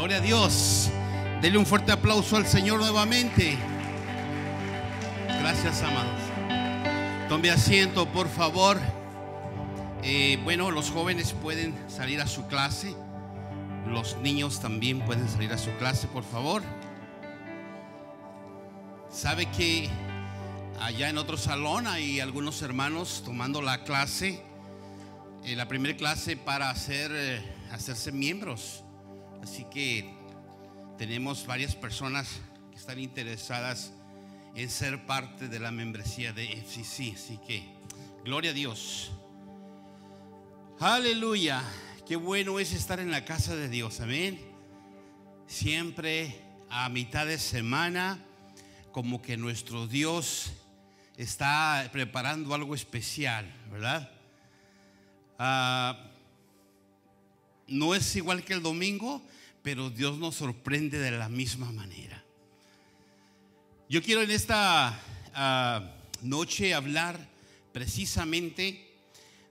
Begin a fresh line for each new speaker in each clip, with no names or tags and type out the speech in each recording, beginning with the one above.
Gloria a Dios. Dele un fuerte aplauso al Señor nuevamente. Gracias, amados. Tome asiento, por favor. Eh, bueno, los jóvenes pueden salir a su clase. Los niños también pueden salir a su clase, por favor. Sabe que allá en otro salón hay algunos hermanos tomando la clase, eh, la primera clase para hacer, eh, hacerse miembros Así que tenemos varias personas que están interesadas en ser parte de la membresía de FCC. Así que, gloria a Dios. Aleluya. Qué bueno es estar en la casa de Dios. Amén. Siempre a mitad de semana, como que nuestro Dios está preparando algo especial, ¿verdad? Ah, no es igual que el domingo, pero Dios nos sorprende de la misma manera. Yo quiero en esta ah, noche hablar precisamente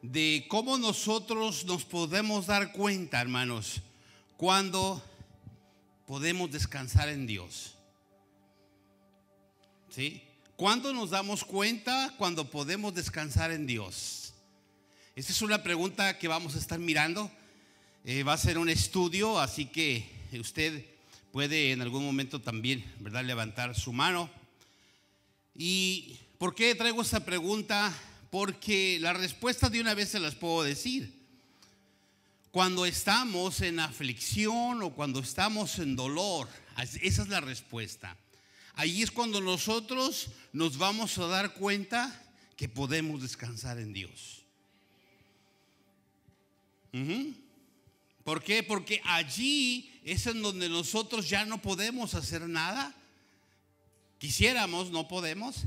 de cómo nosotros nos podemos dar cuenta, hermanos, cuando podemos descansar en Dios. ¿Sí? ¿Cuándo nos damos cuenta cuando podemos descansar en Dios? Esa es una pregunta que vamos a estar mirando eh, va a ser un estudio, así que usted puede en algún momento también, ¿verdad?, levantar su mano. ¿Y por qué traigo esta pregunta? Porque la respuesta de una vez se las puedo decir. Cuando estamos en aflicción o cuando estamos en dolor, esa es la respuesta. Allí es cuando nosotros nos vamos a dar cuenta que podemos descansar en Dios. ¿Por qué? Porque allí es en donde nosotros ya no podemos hacer nada. Quisiéramos, no podemos,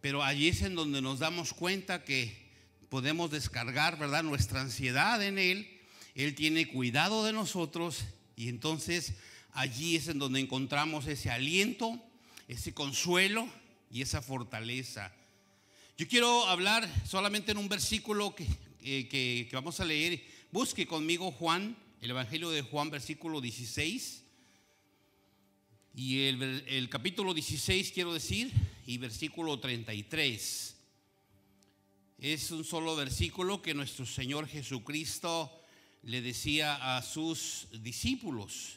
pero allí es en donde nos damos cuenta que podemos descargar, ¿verdad? Nuestra ansiedad en Él. Él tiene cuidado de nosotros y entonces allí es en donde encontramos ese aliento, ese consuelo y esa fortaleza. Yo quiero hablar solamente en un versículo que, eh, que vamos a leer. Busque conmigo Juan el Evangelio de Juan, versículo 16. Y el, el, capítulo 16, quiero decir, y versículo 33. Es un solo versículo que nuestro Señor Jesucristo le decía a sus discípulos.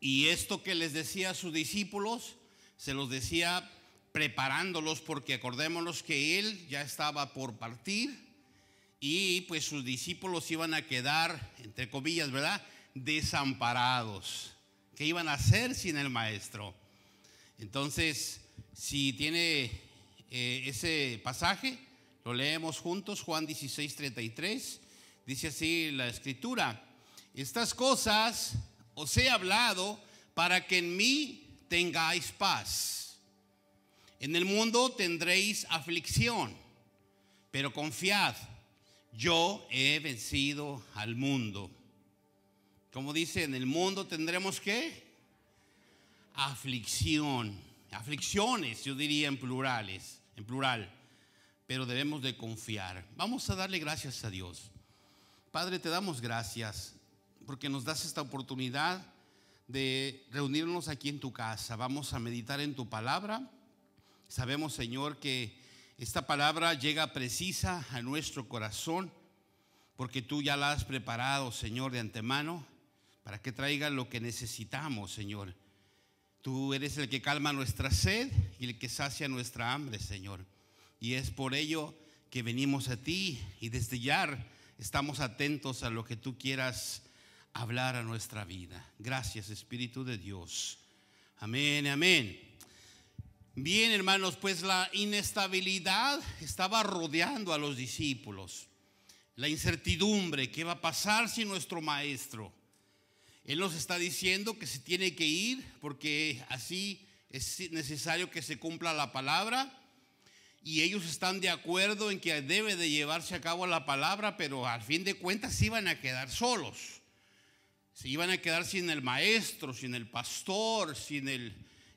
Y esto que les decía a sus discípulos, se los decía preparándolos porque acordémonos que Él ya estaba por partir y pues sus discípulos iban a quedar, entre comillas, ¿verdad? Desamparados. ¿Qué iban a hacer sin el maestro? Entonces, si tiene eh, ese pasaje, lo leemos juntos, Juan 16, 33, dice así la escritura, estas cosas os he hablado para que en mí tengáis paz. En el mundo tendréis aflicción, pero confiad yo he vencido al mundo. Como dice, en el mundo tendremos que aflicción, aflicciones, yo diría en plurales, en plural, pero debemos de confiar. Vamos a darle gracias a Dios. Padre, te damos gracias porque nos das esta oportunidad de reunirnos aquí en tu casa. Vamos a meditar en tu palabra. Sabemos, Señor, que esta palabra llega precisa a nuestro corazón porque tú ya la has preparado, Señor, de antemano, para que traiga lo que necesitamos, Señor. Tú eres el que calma nuestra sed y el que sacia nuestra hambre, Señor. Y es por ello que venimos a ti y desde ya estamos atentos a lo que tú quieras hablar a nuestra vida. Gracias, Espíritu de Dios. Amén, amén. Bien, hermanos, pues la inestabilidad estaba rodeando a los discípulos. La incertidumbre, ¿qué va a pasar si nuestro maestro? Él nos está diciendo que se tiene que ir porque así es necesario que se cumpla la palabra. Y ellos están de acuerdo en que debe de llevarse a cabo la palabra, pero al fin de cuentas se iban a quedar solos. Se iban a quedar sin el maestro, sin el pastor, sin el,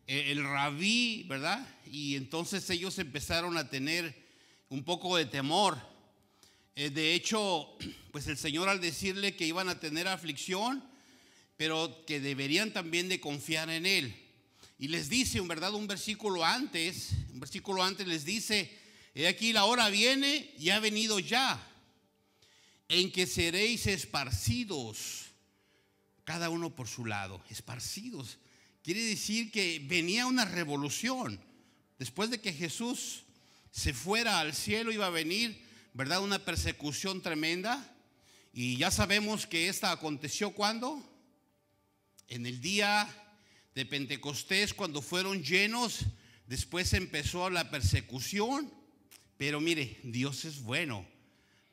eh, el rabí, ¿verdad? Y entonces ellos empezaron a tener un poco de temor. Eh, de hecho, pues el Señor al decirle que iban a tener aflicción, pero que deberían también de confiar en Él. Y les dice, en verdad, un versículo antes, un versículo antes les dice, he aquí la hora viene y ha venido ya, en que seréis esparcidos, cada uno por su lado, esparcidos. Quiere decir que venía una revolución. Después de que Jesús se fuera al cielo iba a venir, ¿verdad? Una persecución tremenda. Y ya sabemos que esta aconteció cuando? En el día de Pentecostés, cuando fueron llenos, después empezó la persecución. Pero mire, Dios es bueno,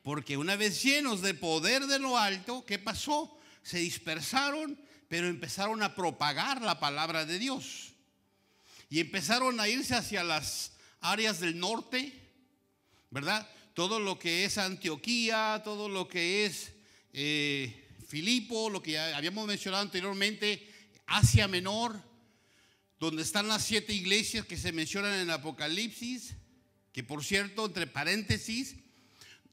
porque una vez llenos de poder de lo alto, ¿qué pasó? Se dispersaron pero empezaron a propagar la palabra de Dios. Y empezaron a irse hacia las áreas del norte, ¿verdad? Todo lo que es Antioquía, todo lo que es eh, Filipo, lo que habíamos mencionado anteriormente, Asia Menor, donde están las siete iglesias que se mencionan en Apocalipsis, que por cierto, entre paréntesis,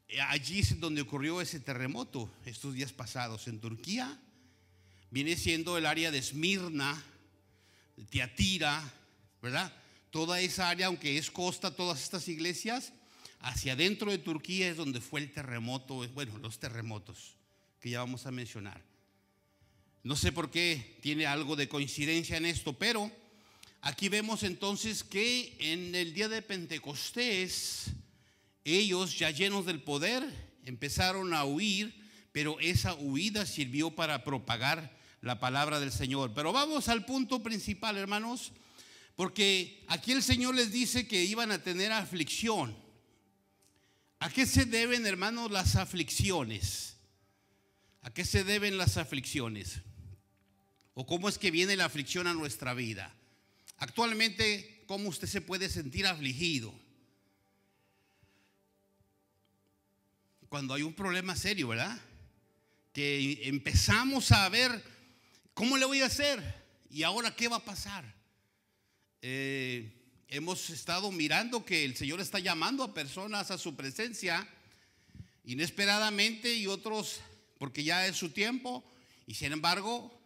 eh, allí es donde ocurrió ese terremoto estos días pasados, en Turquía viene siendo el área de Esmirna, de Tiatira, ¿verdad? Toda esa área, aunque es costa, todas estas iglesias, hacia adentro de Turquía es donde fue el terremoto, bueno, los terremotos que ya vamos a mencionar. No sé por qué tiene algo de coincidencia en esto, pero aquí vemos entonces que en el día de Pentecostés, ellos ya llenos del poder empezaron a huir, pero esa huida sirvió para propagar la palabra del Señor. Pero vamos al punto principal, hermanos, porque aquí el Señor les dice que iban a tener aflicción. ¿A qué se deben, hermanos, las aflicciones? ¿A qué se deben las aflicciones? ¿O cómo es que viene la aflicción a nuestra vida? Actualmente, ¿cómo usted se puede sentir afligido? Cuando hay un problema serio, ¿verdad? Que empezamos a ver ¿Cómo le voy a hacer? ¿Y ahora qué va a pasar? Eh, hemos estado mirando que el Señor está llamando a personas a su presencia inesperadamente y otros porque ya es su tiempo y sin embargo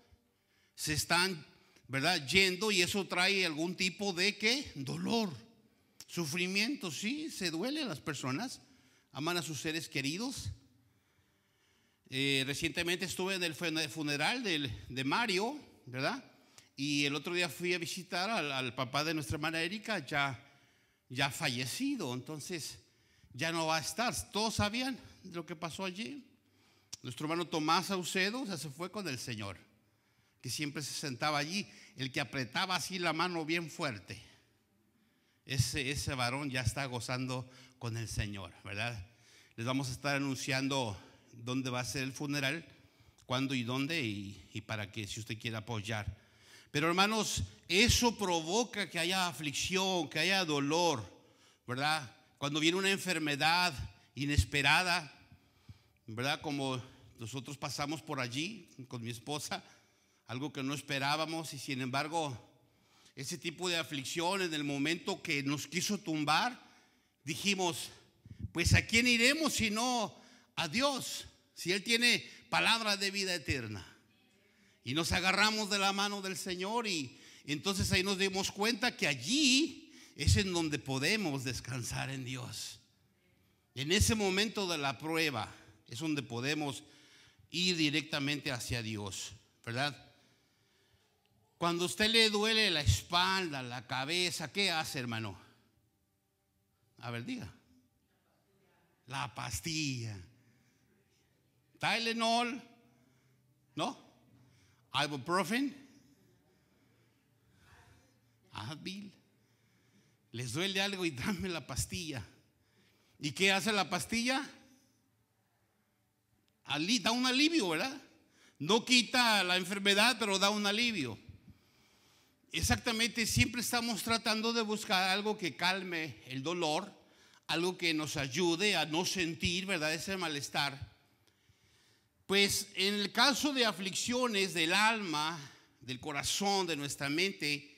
se están, ¿verdad? Yendo y eso trae algún tipo de qué? Dolor, sufrimiento, sí, se duele a las personas, aman a sus seres queridos, eh, recientemente estuve en el funeral de Mario, ¿verdad? Y el otro día fui a visitar al, papá de nuestra hermana Erika, ya, ya fallecido, entonces ya no va a estar. Todos sabían lo que pasó allí. Nuestro hermano Tomás Saucedo o se fue con el Señor, que siempre se sentaba allí, el que apretaba así la mano bien fuerte. Ese, ese varón ya está gozando con el Señor, ¿verdad? Les vamos a estar anunciando dónde va a ser el funeral, cuándo y dónde, y, para qué si usted quiere apoyar. Pero hermanos, eso provoca que haya aflicción, que haya dolor, ¿verdad? Cuando viene una enfermedad inesperada, ¿verdad? Como nosotros pasamos por allí con mi esposa, algo que no esperábamos y sin embargo, ese tipo de aflicción en el momento que nos quiso tumbar, dijimos, pues a quién iremos si no a Dios si Él tiene palabra de vida eterna? Y nos agarramos de la mano del Señor y entonces ahí nos dimos cuenta que allí es en donde podemos descansar en Dios. En ese momento de la prueba es donde podemos ir directamente hacia Dios, ¿verdad? Cuando a usted le duele la espalda, la cabeza, ¿qué hace, hermano? A ver, diga. La pastilla. Tylenol, ¿no? Ibuprofen, Advil. Ah, les duele algo y dame la pastilla. ¿Y qué hace la pastilla? Da un alivio, ¿verdad? No quita la enfermedad, pero da un alivio. Exactamente, siempre estamos tratando de buscar algo que calme el dolor, algo que nos ayude a no sentir, ¿verdad? Ese malestar. Pues en el caso de aflicciones del alma, del corazón, de nuestra mente,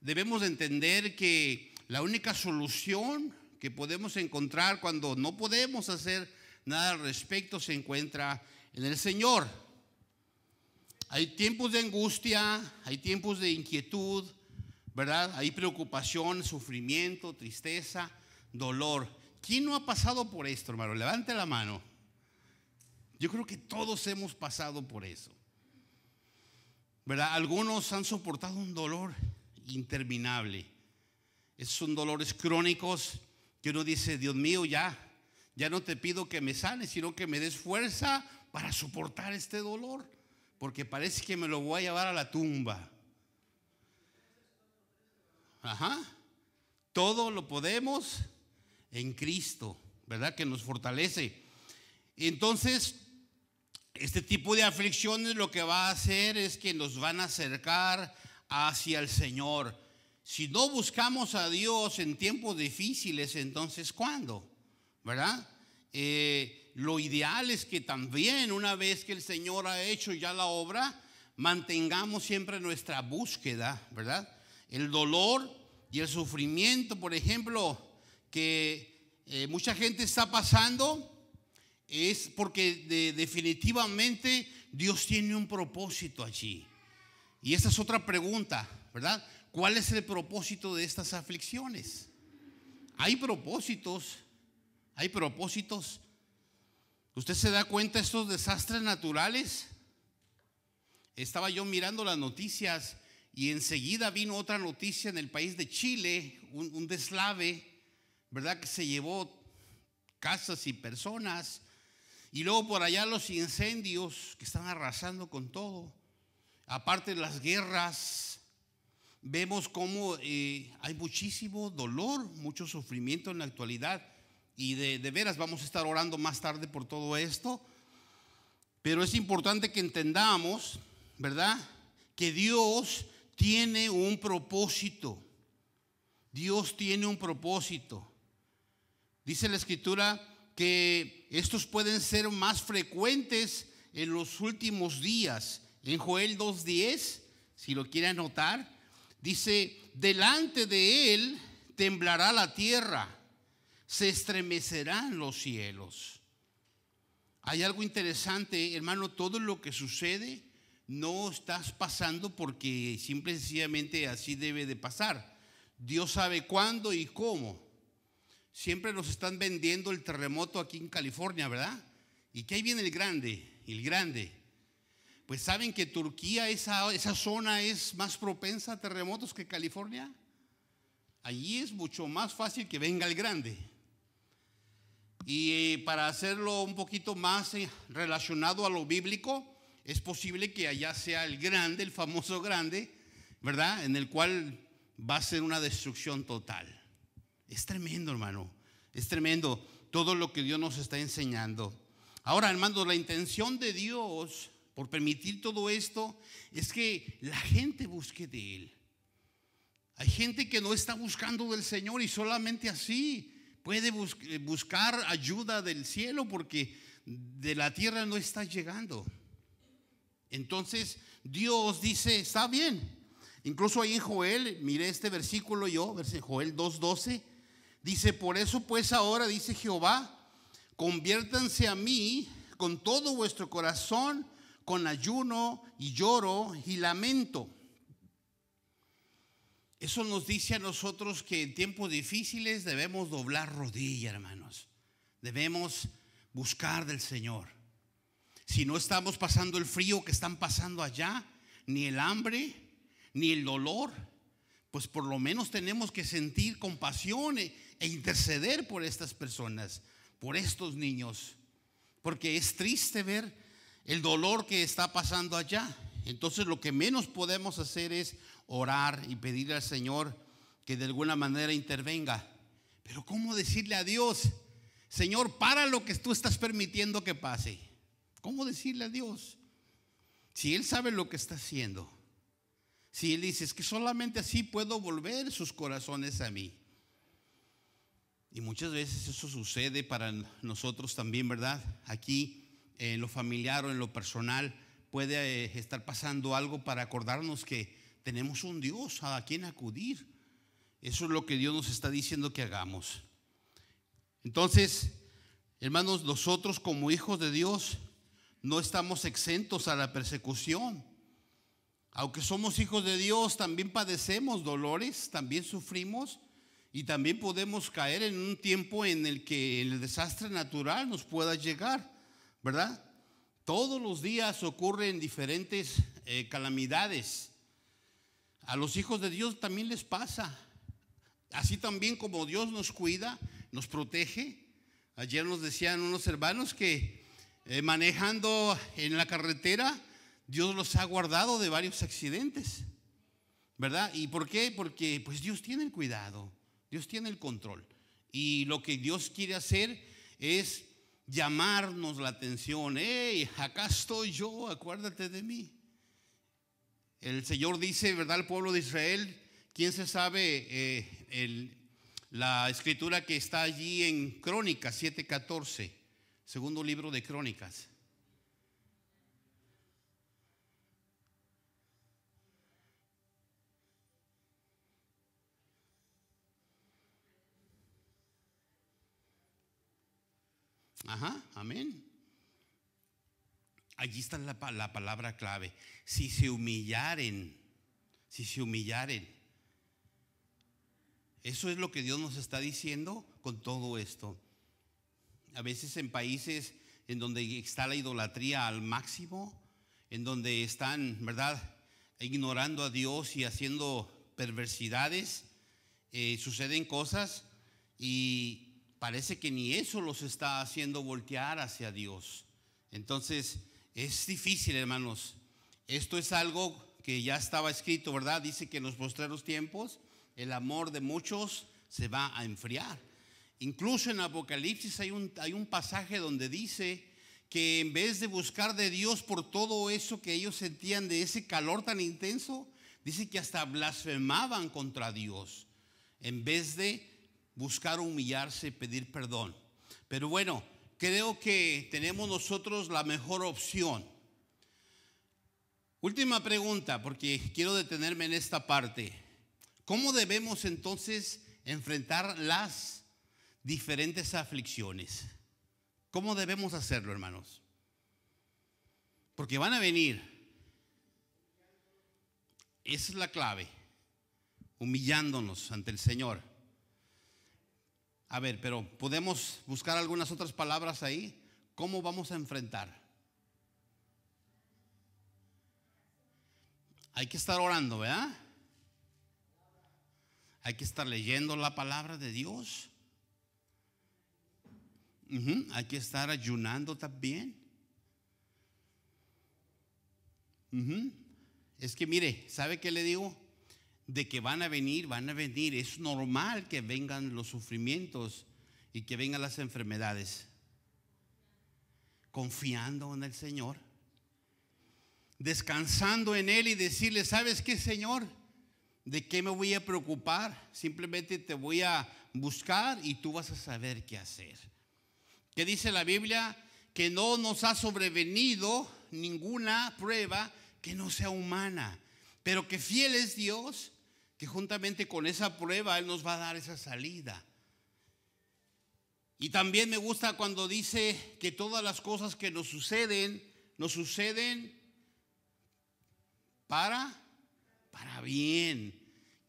debemos entender que la única solución que podemos encontrar cuando no podemos hacer nada al respecto se encuentra en el Señor. Hay tiempos de angustia, hay tiempos de inquietud, ¿verdad? Hay preocupación, sufrimiento, tristeza, dolor. ¿Quién no ha pasado por esto, hermano? Levante la mano. Yo creo que todos hemos pasado por eso. ¿Verdad? Algunos han soportado un dolor interminable. Esos son dolores crónicos que uno dice, Dios mío, ya, ya no te pido que me sane, sino que me des fuerza para soportar este dolor, porque parece que me lo voy a llevar a la tumba. Ajá. Todo lo podemos en Cristo, ¿verdad? Que nos fortalece. Entonces, este tipo de aflicciones lo que va a hacer es que nos van a acercar hacia el Señor. Si no buscamos a Dios en tiempos difíciles, entonces ¿cuándo? ¿Verdad? Eh, lo ideal es que también una vez que el Señor ha hecho ya la obra, mantengamos siempre nuestra búsqueda, ¿verdad? El dolor y el sufrimiento, por ejemplo, que eh, mucha gente está pasando, es porque definitivamente Dios tiene un propósito allí. Y esa es otra pregunta, ¿verdad? ¿Cuál es el propósito de estas aflicciones? Hay propósitos, hay propósitos. ¿Usted se da cuenta de estos desastres naturales? Estaba yo mirando las noticias y enseguida vino otra noticia en el país de Chile, un, un deslave, ¿verdad? Que se llevó casas y personas. Y luego por allá los incendios que están arrasando con todo. Aparte de las guerras, vemos cómo eh, hay muchísimo dolor, mucho sufrimiento en la actualidad. Y de, de veras vamos a estar orando más tarde por todo esto. Pero es importante que entendamos, ¿verdad? Que Dios tiene un propósito. Dios tiene un propósito. Dice la escritura que estos pueden ser más frecuentes en los últimos días. En Joel 2.10, si lo quiere anotar, dice, delante de él temblará la tierra, se estremecerán los cielos. Hay algo interesante, hermano, todo lo que sucede no estás pasando porque simple y sencillamente así debe de pasar. Dios sabe cuándo y cómo siempre nos están vendiendo el terremoto aquí en California, ¿verdad? Y que ahí viene el grande, el grande. Pues saben que Turquía, esa, esa zona es más propensa a terremotos que California. Allí es mucho más fácil que venga el grande. Y eh, para hacerlo un poquito más eh, relacionado a lo bíblico, es posible que allá sea el grande, el famoso grande, ¿verdad? En el cual va a ser una destrucción total. Es tremendo, hermano. Es tremendo todo lo que Dios nos está enseñando. Ahora, hermano, la intención de Dios por permitir todo esto es que la gente busque de Él. Hay gente que no está buscando del Señor y solamente así puede eh, buscar ayuda del cielo porque de la tierra no está llegando. Entonces Dios dice, está bien. Incluso ahí en Joel, mire este versículo yo, Joel 2.12, Dice, por eso pues ahora, dice Jehová, conviértanse a mí con todo vuestro corazón, con ayuno y lloro y lamento. Eso nos dice a nosotros que en tiempos difíciles debemos doblar rodilla, hermanos. Debemos buscar del Señor. Si no estamos pasando el frío que están pasando allá, ni el hambre, ni el dolor, pues por lo menos tenemos que sentir compasión eh, e interceder por estas personas, por estos niños, porque es triste ver el dolor que está pasando allá. Entonces lo que menos podemos hacer es orar y pedir al Señor que de alguna manera intervenga. Pero ¿cómo decirle a Dios, Señor, para lo que tú estás permitiendo que pase? ¿Cómo decirle a Dios? Si Él sabe lo que está haciendo. Si Él dice, es que solamente así puedo volver sus corazones a mí. Y muchas veces eso sucede para nosotros también, ¿verdad? Aquí, en lo familiar o en lo personal, puede eh, estar pasando algo para acordarnos que tenemos un Dios a quien acudir. Eso es lo que Dios nos está diciendo que hagamos. Entonces, hermanos, nosotros como hijos de Dios no estamos exentos a la persecución. Aunque somos hijos de Dios, también padecemos dolores, también sufrimos y también podemos caer en un tiempo en el que el desastre natural nos pueda llegar, ¿verdad? Todos los días ocurren diferentes eh, calamidades. A los hijos de Dios también les pasa. Así también como Dios nos cuida, nos protege. Ayer nos decían unos hermanos que eh, manejando en la carretera, Dios los ha guardado de varios accidentes. ¿Verdad? ¿Y por qué? Porque pues Dios tiene el cuidado. Dios tiene el control. Y lo que Dios quiere hacer es llamarnos la atención. Hey, acá estoy yo, acuérdate de mí. El Señor dice, ¿verdad? Al pueblo de Israel, ¿quién se sabe eh, la escritura que está allí en Crónicas 7:14, segundo libro de Crónicas? Ajá, amén. Allí está la, palabra clave. Si se humillaren, si se humillaren. Eso es lo que Dios nos está diciendo con todo esto. A veces en países en donde está la idolatría al máximo, en donde están, ¿verdad?, ignorando a Dios y haciendo perversidades, eh, suceden cosas y parece que ni eso los está haciendo voltear hacia Dios. Entonces, es difícil, hermanos. Esto es algo que ya estaba escrito, ¿verdad? Dice que en los postreros tiempos el amor de muchos se va a enfriar. Incluso en Apocalipsis hay un, hay un pasaje donde dice que en vez de buscar de Dios por todo eso que ellos sentían de ese calor tan intenso, dice que hasta blasfemaban contra Dios. En vez de buscar humillarse, y pedir perdón. Pero bueno, creo que tenemos nosotros la mejor opción. Última pregunta, porque quiero detenerme en esta parte. ¿Cómo debemos entonces enfrentar las diferentes aflicciones? ¿Cómo debemos hacerlo, hermanos? Porque van a venir. Esa es la clave. Humillándonos ante el Señor. A ver, pero podemos buscar algunas otras palabras ahí. ¿Cómo vamos a enfrentar? Hay que estar orando, ¿verdad? Hay que estar leyendo la palabra de Dios. Hay que estar ayunando también. Es que mire, ¿sabe qué le digo? de que van a venir, van a venir. Es normal que vengan los sufrimientos y que vengan las enfermedades. Confiando en el Señor. Descansando en Él y decirle, ¿sabes qué, Señor? ¿De qué me voy a preocupar? Simplemente te voy a buscar y tú vas a saber qué hacer. ¿Qué dice la Biblia? Que no nos ha sobrevenido ninguna prueba que no sea humana, pero que fiel es Dios que juntamente con esa prueba Él nos va a dar esa salida. Y también me gusta cuando dice que todas las cosas que nos suceden, nos suceden para, para bien.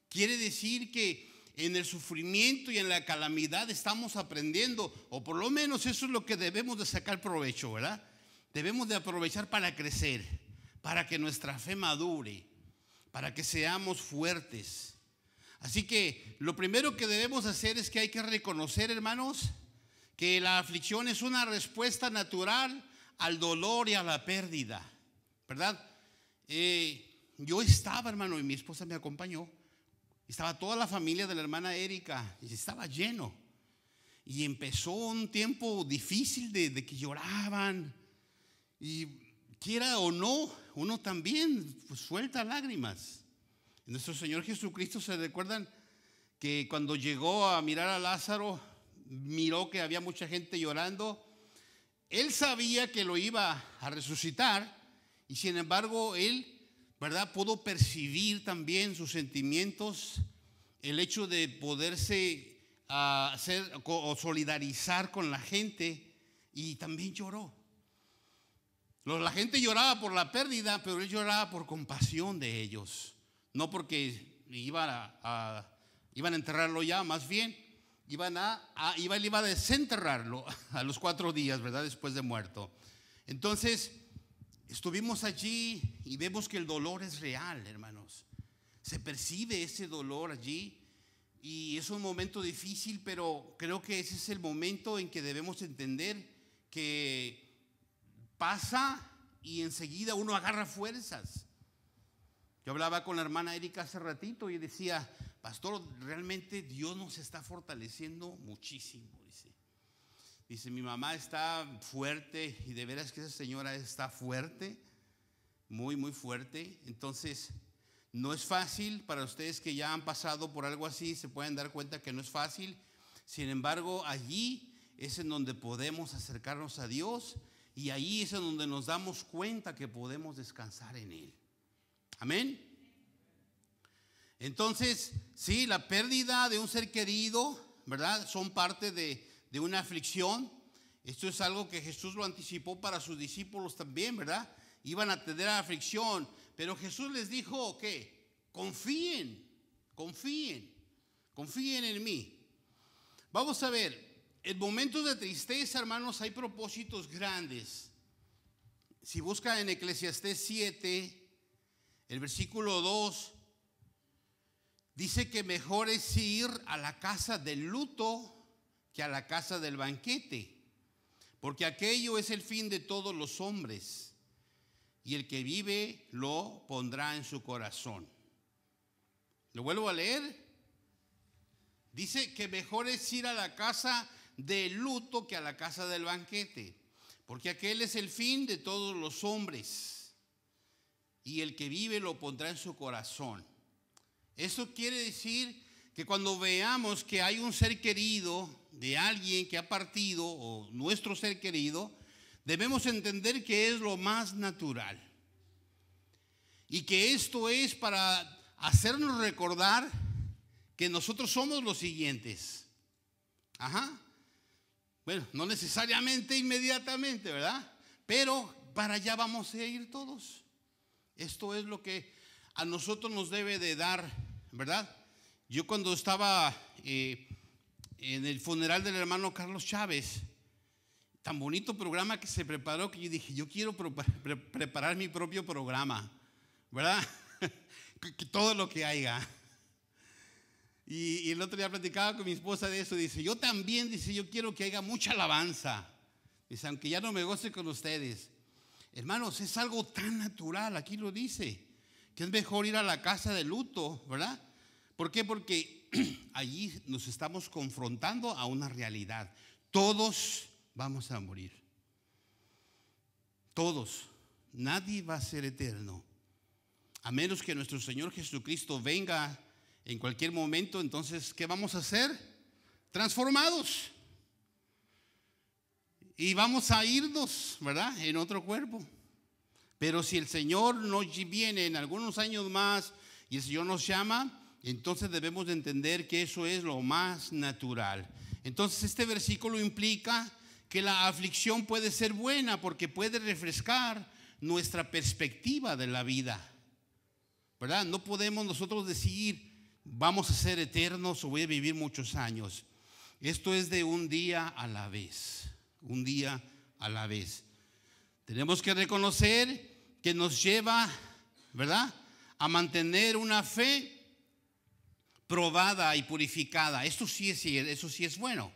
Quiere decir que en el sufrimiento y en la calamidad estamos aprendiendo, o por lo menos eso es lo que debemos de sacar provecho, ¿verdad? Debemos de aprovechar para crecer, para que nuestra fe madure para que seamos fuertes. Así que lo primero que debemos hacer es que hay que reconocer, hermanos, que la aflicción es una respuesta natural al dolor y a la pérdida, ¿verdad? Eh, yo estaba, hermano, y mi esposa me acompañó. Estaba toda la familia de la hermana Erika y estaba lleno. Y empezó un tiempo difícil de, de que lloraban. Y quiera o no, uno también suelta lágrimas. Nuestro Señor Jesucristo se recuerdan que cuando llegó a mirar a Lázaro, miró que había mucha gente llorando. Él sabía que lo iba a resucitar y sin embargo él, ¿verdad? Pudo percibir también sus sentimientos, el hecho de poderse ah, hacer o solidarizar con la gente y también lloró. La gente lloraba por la pérdida, pero él lloraba por compasión de ellos, no porque iban a, iban a enterrarlo ya, más bien iban a, iba, él iba a desenterrarlo a los cuatro días, ¿verdad? Después de muerto. Entonces, estuvimos allí y vemos que el dolor es real, hermanos. Se percibe ese dolor allí y es un momento difícil, pero creo que ese es el momento en que debemos entender que pasa y enseguida uno agarra fuerzas. Yo hablaba con la hermana Erika hace ratito y decía, pastor, realmente Dios nos está fortaleciendo muchísimo, dice. Dice, mi mamá está fuerte y de veras que esa señora está fuerte, muy, muy fuerte. Entonces, no es fácil para ustedes que ya han pasado por algo así, se pueden dar cuenta que no es fácil. Sin embargo, allí es en donde podemos acercarnos a Dios y ahí es en donde nos damos cuenta que podemos descansar en Él. Amén. Entonces, sí, la pérdida de un ser querido, ¿verdad? Son parte de, de una aflicción. Esto es algo que Jesús lo anticipó para sus discípulos también, ¿verdad? Iban a tener aflicción, pero Jesús les dijo que confíen, confíen, confíen en mí. Vamos a ver, en momentos de tristeza, hermanos, hay propósitos grandes. Si busca en Eclesiastés 7, el versículo 2, dice que mejor es ir a la casa del luto que a la casa del banquete, porque aquello es el fin de todos los hombres, y el que vive lo pondrá en su corazón. Lo vuelvo a leer. Dice que mejor es ir a la casa de luto que a la casa del banquete, porque aquel es el fin de todos los hombres, y el que vive lo pondrá en su corazón. Eso quiere decir que cuando veamos que hay un ser querido de alguien que ha partido, o nuestro ser querido, debemos entender que es lo más natural. Y que esto es para hacernos recordar que nosotros somos los siguientes. Ajá. Bueno, no necesariamente inmediatamente, ¿verdad? Pero para allá vamos a ir todos. Esto es lo que a nosotros nos debe de dar, ¿verdad? Yo cuando estaba eh, en el funeral del hermano Carlos Chávez, tan bonito programa que se preparó que yo dije, yo quiero preparar mi propio programa, ¿verdad? que todo lo que haya. Y, el otro día platicaba con mi esposa de eso. Dice, yo también, dice, yo quiero que haya mucha alabanza. Dice, aunque ya no me goce con ustedes. Hermanos, es algo tan natural, aquí lo dice, que es mejor ir a la casa de luto, ¿verdad? ¿Por qué? Porque allí nos estamos confrontando a una realidad. Todos vamos a morir. Todos. Nadie va a ser eterno. A menos que nuestro Señor Jesucristo venga en cualquier momento, entonces, ¿qué vamos a hacer? Transformados. Y vamos a irnos, ¿verdad? En otro cuerpo. Pero si el Señor nos viene en algunos años más y el Señor nos llama, entonces debemos entender que eso es lo más natural. Entonces este versículo implica que la aflicción puede ser buena porque puede refrescar nuestra perspectiva de la vida. ¿Verdad? No podemos nosotros decir, vamos a ser eternos o voy a vivir muchos años. Esto es de un día a la vez, un día a la vez. Tenemos que reconocer que nos lleva, ¿verdad? A mantener una fe probada y purificada. Esto sí es, eso sí es bueno.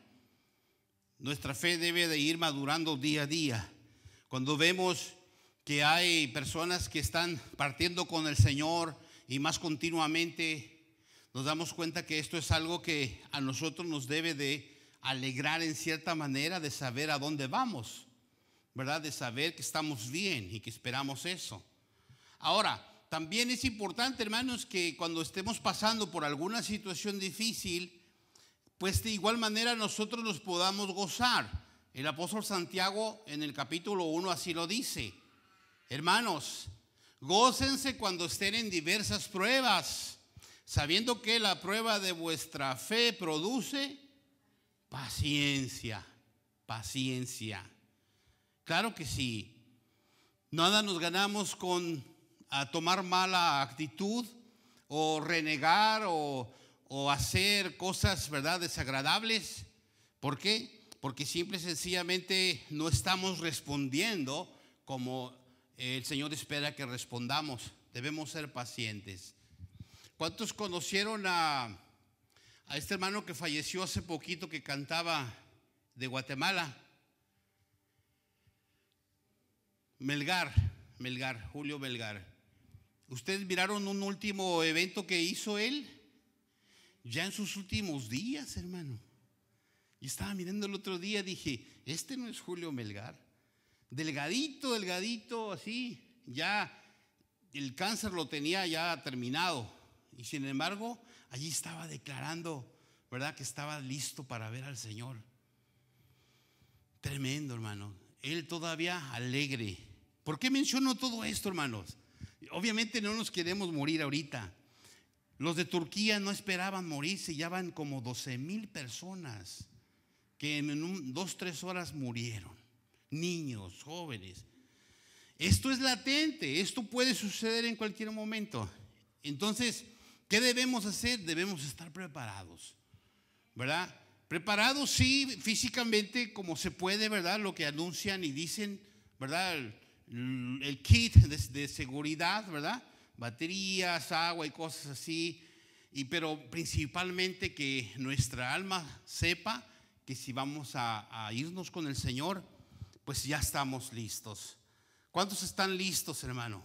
Nuestra fe debe de ir madurando día a día. Cuando vemos que hay personas que están partiendo con el Señor y más continuamente nos damos cuenta que esto es algo que a nosotros nos debe de alegrar en cierta manera de saber a dónde vamos, ¿verdad? De saber que estamos bien y que esperamos eso. Ahora, también es importante, hermanos, que cuando estemos pasando por alguna situación difícil, pues de igual manera nosotros nos podamos gozar. El apóstol Santiago en el capítulo 1 así lo dice. Hermanos, gócense cuando estén en diversas pruebas sabiendo que la prueba de vuestra fe produce paciencia, paciencia. Claro que sí. Nada nos ganamos con a tomar mala actitud o renegar o, o hacer cosas, ¿verdad?, desagradables. ¿Por qué? Porque simple y sencillamente no estamos respondiendo como el Señor espera que respondamos. Debemos ser pacientes. ¿Cuántos conocieron a, este hermano que falleció hace poquito que cantaba de Guatemala? Melgar, Melgar, Julio Melgar. ¿Ustedes miraron un último evento que hizo él? Ya en sus últimos días, hermano. Y estaba mirando el otro día, dije, este no es Julio Melgar. Delgadito, delgadito, así. Ya el cáncer lo tenía ya terminado. Y sin embargo, allí estaba declarando, ¿verdad? Que estaba listo para ver al Señor. Tremendo, hermano. Él todavía alegre. ¿Por qué menciono todo esto, hermanos? Obviamente no nos queremos morir ahorita. Los de Turquía no esperaban morirse, ya van como 12 mil personas que en dos, tres horas murieron. Niños, jóvenes. Esto es latente, esto puede suceder en cualquier momento. Entonces, ¿Qué debemos hacer? Debemos estar preparados, ¿verdad? Preparados, sí, físicamente como se puede, ¿verdad? Lo que anuncian y dicen, ¿verdad? El, kit de, seguridad, ¿verdad? Baterías, agua y cosas así. Y, pero principalmente que nuestra alma sepa que si vamos a irnos con el Señor, pues ya estamos listos. ¿Cuántos están listos, hermano?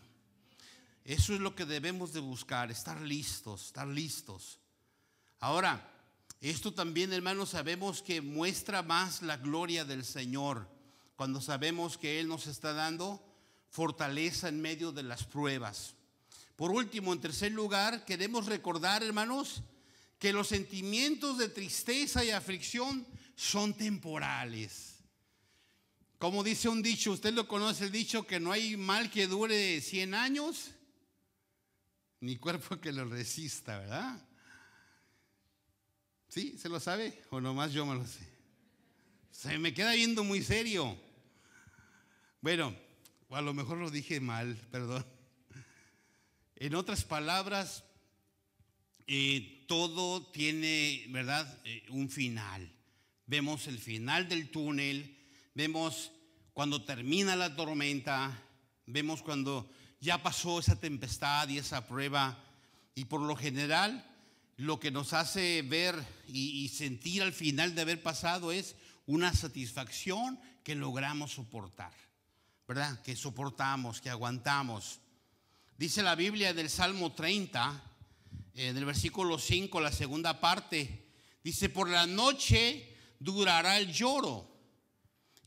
Eso es lo que debemos de buscar, estar listos, estar listos. Ahora, esto también, hermanos, sabemos que muestra más la gloria del Señor cuando sabemos que Él nos está dando fortaleza en medio de las pruebas. Por último, en tercer lugar, queremos recordar, hermanos, que los sentimientos de tristeza y aflicción son temporales. Como dice un dicho, usted lo conoce el dicho que no hay mal que dure 100 años mi cuerpo que lo resista, ¿verdad? ¿Sí? ¿Se lo sabe? ¿O nomás yo me lo sé? Se me queda viendo muy serio. Bueno, a lo mejor lo dije mal, perdón. En otras palabras, eh, todo tiene, ¿verdad?, eh, un final. Vemos el final del túnel, vemos cuando termina la tormenta, vemos cuando ya pasó esa tempestad y esa prueba. Y por lo general, lo que nos hace ver y, sentir al final de haber pasado es una satisfacción que logramos soportar, ¿verdad? Que soportamos, que aguantamos. Dice la Biblia del Salmo 30, en el versículo 5, la segunda parte, dice, por la noche durará el lloro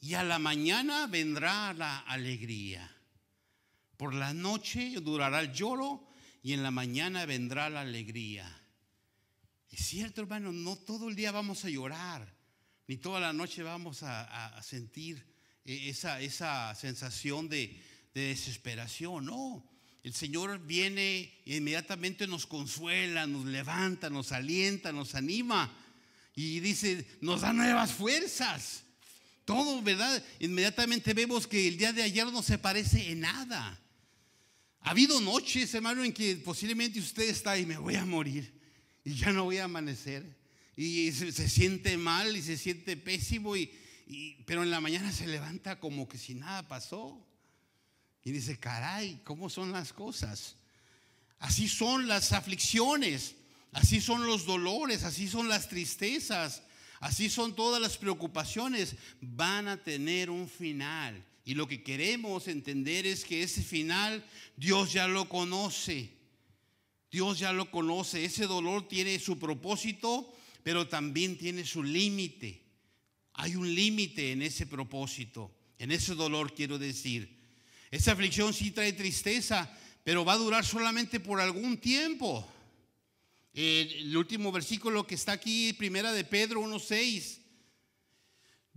y a la mañana vendrá la alegría. Por la noche durará el lloro y en la mañana vendrá la alegría. Es cierto, hermano, no todo el día vamos a llorar, ni toda la noche vamos a, sentir e, esa, esa sensación de, de desesperación, no. El Señor viene e inmediatamente nos consuela, nos levanta, nos alienta, nos anima y dice, nos da nuevas fuerzas. Todo, ¿verdad? Inmediatamente vemos que el día de ayer no se parece en nada. Ha habido noches, hermano, en que posiblemente usted está y me voy a morir y ya no voy a amanecer. Y se, siente mal y se siente pésimo, y, pero en la mañana se levanta como que si nada pasó. Y dice, caray, ¿cómo son las cosas? Así son las aflicciones, así son los dolores, así son las tristezas, así son todas las preocupaciones. Van a tener un final. Y lo que queremos entender es que ese final Dios ya lo conoce. Dios ya lo conoce. Ese dolor tiene su propósito, pero también tiene su límite. Hay un límite en ese propósito, en ese dolor quiero decir. Esa aflicción sí trae tristeza, pero va a durar solamente por algún tiempo. El último versículo que está aquí, primera de Pedro 1.6.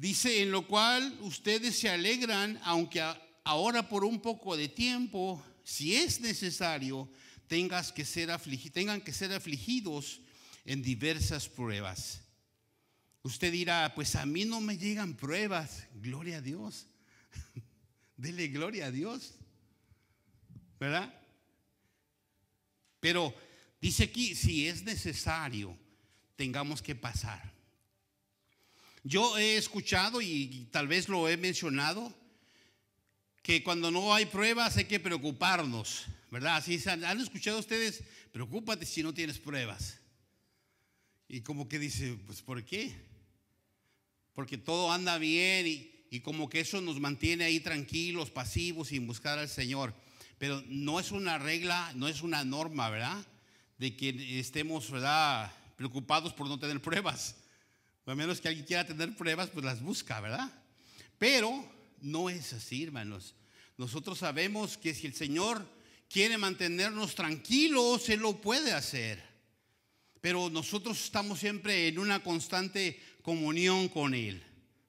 Dice, en lo cual ustedes se alegran, aunque ahora por un poco de tiempo, si es necesario, tengas que ser tengan que ser afligidos en diversas pruebas. Usted dirá, pues a mí no me llegan pruebas. Gloria a Dios. Dele gloria a Dios. ¿Verdad? Pero dice aquí, si es necesario, tengamos que pasar. Yo he escuchado y tal vez lo he mencionado, que cuando no hay pruebas hay que preocuparnos, ¿verdad? Así han escuchado ustedes, preocúpate si no tienes pruebas. Y como que dice, pues ¿por qué? Porque todo anda bien y, y como que eso nos mantiene ahí tranquilos, pasivos, sin buscar al Señor. Pero no es una regla, no es una norma, ¿verdad? De que estemos, ¿verdad? Preocupados por no tener pruebas. A menos que alguien quiera tener pruebas, pues las busca, ¿verdad? Pero no es así, hermanos. Nosotros sabemos que si el Señor quiere mantenernos tranquilos, Él lo puede hacer. Pero nosotros estamos siempre en una constante comunión con Él,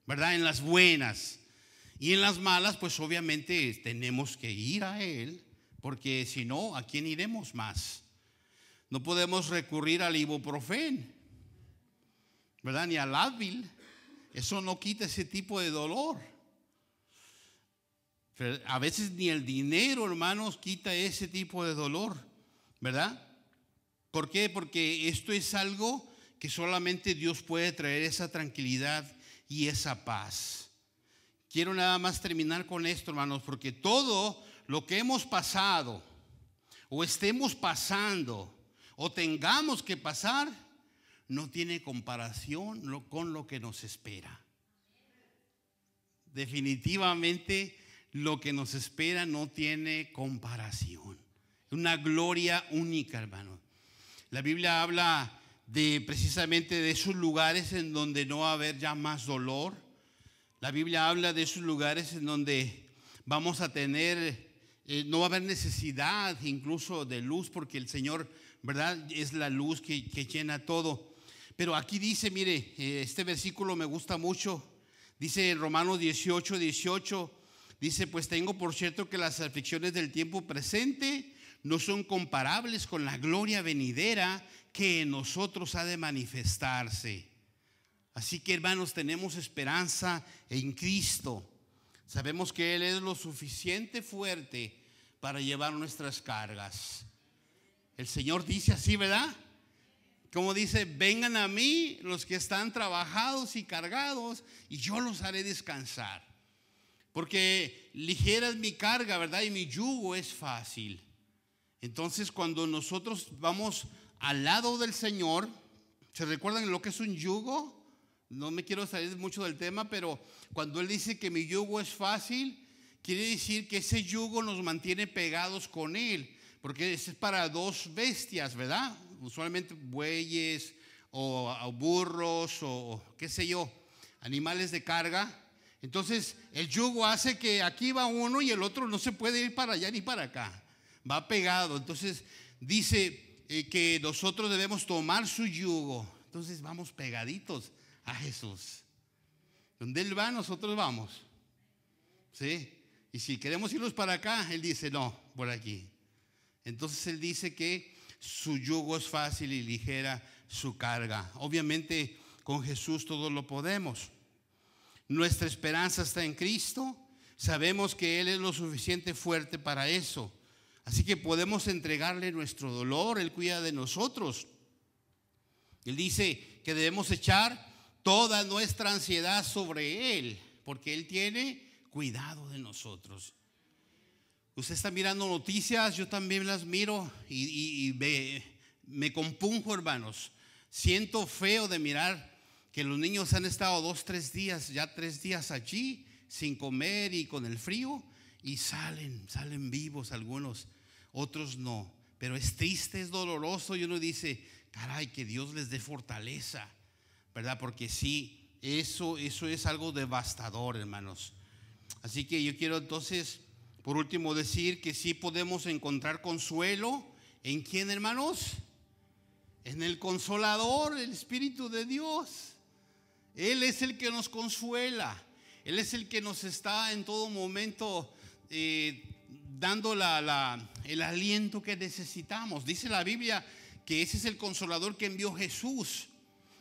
¿verdad? En las buenas. Y en las malas, pues obviamente tenemos que ir a Él, porque si no, ¿a quién iremos más? No podemos recurrir al ibuprofen ¿verdad? Ni al hábil. Eso no quita ese tipo de dolor. a veces ni el dinero, hermanos, quita ese tipo de dolor, ¿verdad? ¿Por qué? Porque esto es algo que solamente Dios puede traer esa tranquilidad y esa paz. Quiero nada más terminar con esto, hermanos, porque todo lo que hemos pasado o estemos pasando o tengamos que pasar, no tiene comparación con lo que nos espera. Definitivamente lo que nos espera no tiene comparación. Una gloria única, hermano. La Biblia habla de precisamente de esos lugares en donde no va a haber ya más dolor. La Biblia habla de esos lugares en donde vamos a tener, eh, no va a haber necesidad incluso de luz, porque el Señor, ¿verdad? Es la luz que llena todo. Pero aquí dice, mire, eh, este versículo me gusta mucho. Dice en Romanos 18, 18, dice, pues tengo por cierto que las aflicciones del tiempo presente no son comparables con la gloria venidera que en nosotros ha de manifestarse. Así que hermanos, tenemos esperanza en Cristo. Sabemos que Él es lo suficiente fuerte para llevar nuestras cargas. El Señor dice así, ¿verdad? Como dice, vengan a mí los que están trabajados y cargados y yo los haré descansar. Porque ligera es mi carga, ¿verdad? Y mi yugo es fácil. Entonces cuando nosotros vamos al lado del Señor, ¿se recuerdan lo que es un yugo? No me quiero salir mucho del tema, pero cuando Él dice que mi yugo es fácil, quiere decir que ese yugo nos mantiene pegados con Él. Porque es para dos bestias, ¿verdad? usualmente bueyes o, burros o, qué sé yo, animales de carga. Entonces el yugo hace que aquí va uno y el otro no se puede ir para allá ni para acá. Va pegado. Entonces dice eh, que nosotros debemos tomar su yugo. Entonces vamos pegaditos a Jesús. Donde Él va, nosotros vamos. ¿Sí? Y si queremos irnos para acá, Él dice, no, por aquí. Entonces Él dice que su yugo es fácil y ligera su carga. Obviamente con Jesús todo lo podemos. Nuestra esperanza está en Cristo. Sabemos que Él es lo suficiente fuerte para eso. Así que podemos entregarle nuestro dolor, Él cuida de nosotros. Él dice que debemos echar toda nuestra ansiedad sobre Él, porque Él tiene cuidado de nosotros. Usted está mirando noticias, yo también las miro y, me, me compunjo, hermanos. Siento feo de mirar que los niños han estado dos, tres días, ya tres días allí, sin comer y con el frío, y salen, salen vivos algunos, otros no. Pero es triste, es doloroso y uno dice, caray, que Dios les dé fortaleza, ¿verdad? Porque sí, eso, eso es algo devastador, hermanos. Así que yo quiero entonces por último, decir que sí podemos encontrar consuelo. ¿En quién, hermanos? En el consolador, el Espíritu de Dios. Él es el que nos consuela. Él es el que nos está en todo momento eh, dando el aliento que necesitamos. Dice la Biblia que ese es el consolador que envió Jesús,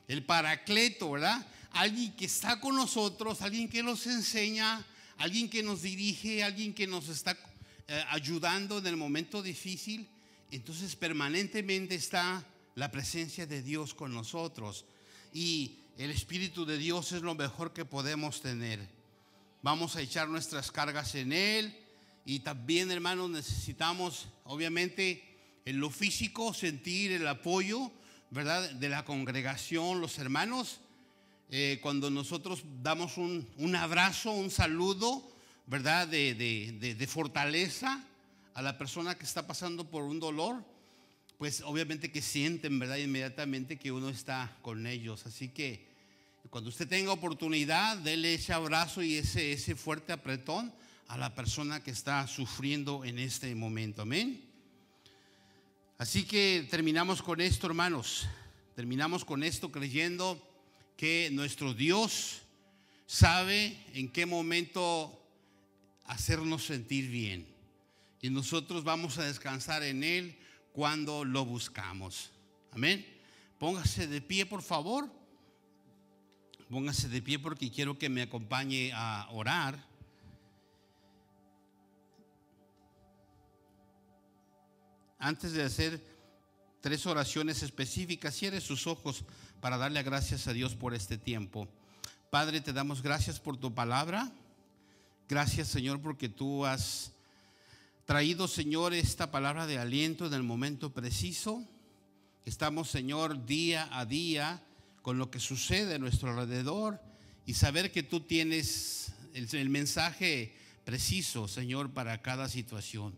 el paracleto, ¿verdad? Alguien que está con nosotros, alguien que nos enseña, alguien que nos dirige, alguien que nos está eh, ayudando en el momento difícil, entonces permanentemente está la presencia de Dios con nosotros. Y el Espíritu de Dios es lo mejor que podemos tener. Vamos a echar nuestras cargas en Él. Y también, hermanos, necesitamos, obviamente, en lo físico, sentir el apoyo, ¿verdad? De la congregación, los hermanos. Eh, cuando nosotros damos un, abrazo, un saludo, ¿verdad? De, fortaleza a la persona que está pasando por un dolor, pues obviamente que sienten, ¿verdad? Inmediatamente que uno está con ellos. Así que cuando usted tenga oportunidad, dele ese abrazo y ese, ese fuerte apretón a la persona que está sufriendo en este momento. Amén. Así que terminamos con esto, hermanos. Terminamos con esto creyendo que nuestro Dios sabe en qué momento hacernos sentir bien. Y nosotros vamos a descansar en Él cuando lo buscamos. Amén. Póngase de pie, por favor. Póngase de pie porque quiero que me acompañe a orar. Antes de hacer tres oraciones específicas, cierre sus ojos para darle gracias a Dios por este tiempo. Padre, te damos gracias por tu palabra. Gracias, Señor, porque tú has traído, Señor, esta palabra de aliento en el momento preciso. Estamos, Señor, día a día con lo que sucede a nuestro alrededor y saber que tú tienes el, mensaje preciso, Señor, para cada situación.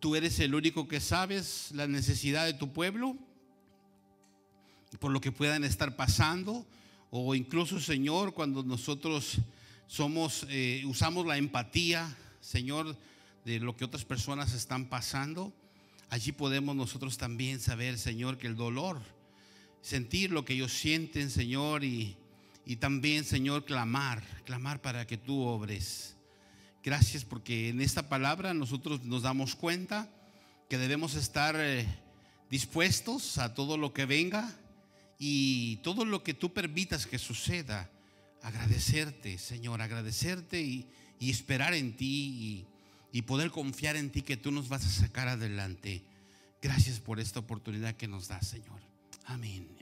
Tú eres el único que sabes la necesidad de tu pueblo por lo que puedan estar pasando, o incluso, Señor, cuando nosotros somos, eh, usamos la empatía, Señor, de lo que otras personas están pasando, allí podemos nosotros también saber, Señor, que el dolor, sentir lo que ellos sienten, Señor, y, también, Señor, clamar, clamar para que tú obres. Gracias porque en esta palabra nosotros nos damos cuenta que debemos estar eh, dispuestos a todo lo que venga, y todo lo que tú permitas que suceda, agradecerte, Señor, agradecerte y, esperar en ti y, y poder confiar en ti que tú nos vas a sacar adelante. Gracias por esta oportunidad que nos das, Señor. Amén.